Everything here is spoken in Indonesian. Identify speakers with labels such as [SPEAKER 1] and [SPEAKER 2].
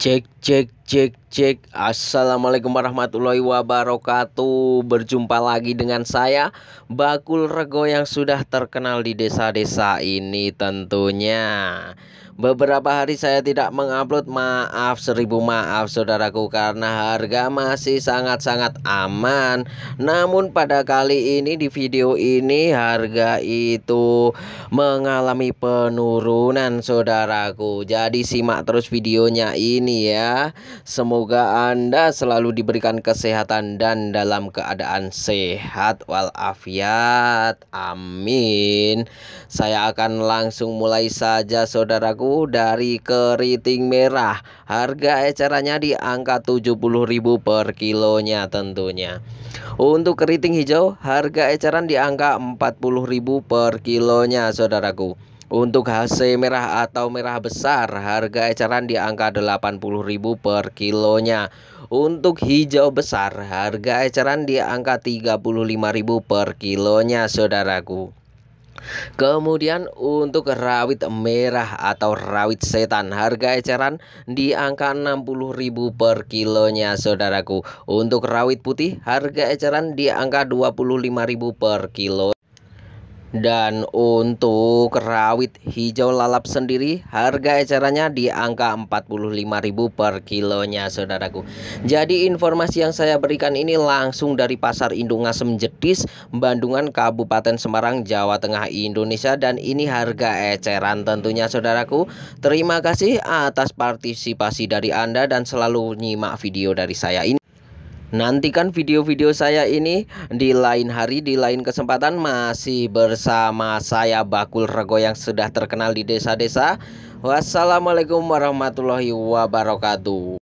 [SPEAKER 1] check check Cek cek Assalamualaikum warahmatullahi wabarakatuh Berjumpa lagi dengan saya Bakul Rego yang sudah terkenal di desa-desa ini tentunya Beberapa hari saya tidak mengupload Maaf seribu maaf saudaraku Karena harga masih sangat-sangat aman Namun pada kali ini di video ini Harga itu mengalami penurunan saudaraku Jadi simak terus videonya ini ya Semoga Anda selalu diberikan kesehatan dan dalam keadaan sehat walafiat. Amin. Saya akan langsung mulai saja saudaraku dari keriting merah. Harga ecerannya di angka 70.000 per kilonya tentunya. Untuk keriting hijau harga eceran di angka 40.000 per kilonya saudaraku. Untuk HC merah atau merah besar harga eceran di angka 80.000 per kilonya. Untuk hijau besar harga eceran di angka 35.000 per kilonya saudaraku. Kemudian untuk rawit merah atau rawit setan harga eceran di angka 60.000 per kilonya saudaraku. Untuk rawit putih harga eceran di angka 25.000 per kilo. Dan untuk rawit hijau lalap sendiri harga ecerannya di angka 45.000 per kilonya saudaraku. Jadi informasi yang saya berikan ini langsung dari Pasar Indung Asem Jetis, Bandungan Kabupaten Semarang, Jawa Tengah, Indonesia dan ini harga eceran tentunya saudaraku. Terima kasih atas partisipasi dari Anda dan selalu nyimak video dari saya ini. Nantikan video-video saya ini di lain hari, di lain kesempatan masih bersama saya Bakul Rego yang sudah terkenal di desa-desa. Wassalamualaikum warahmatullahi wabarakatuh.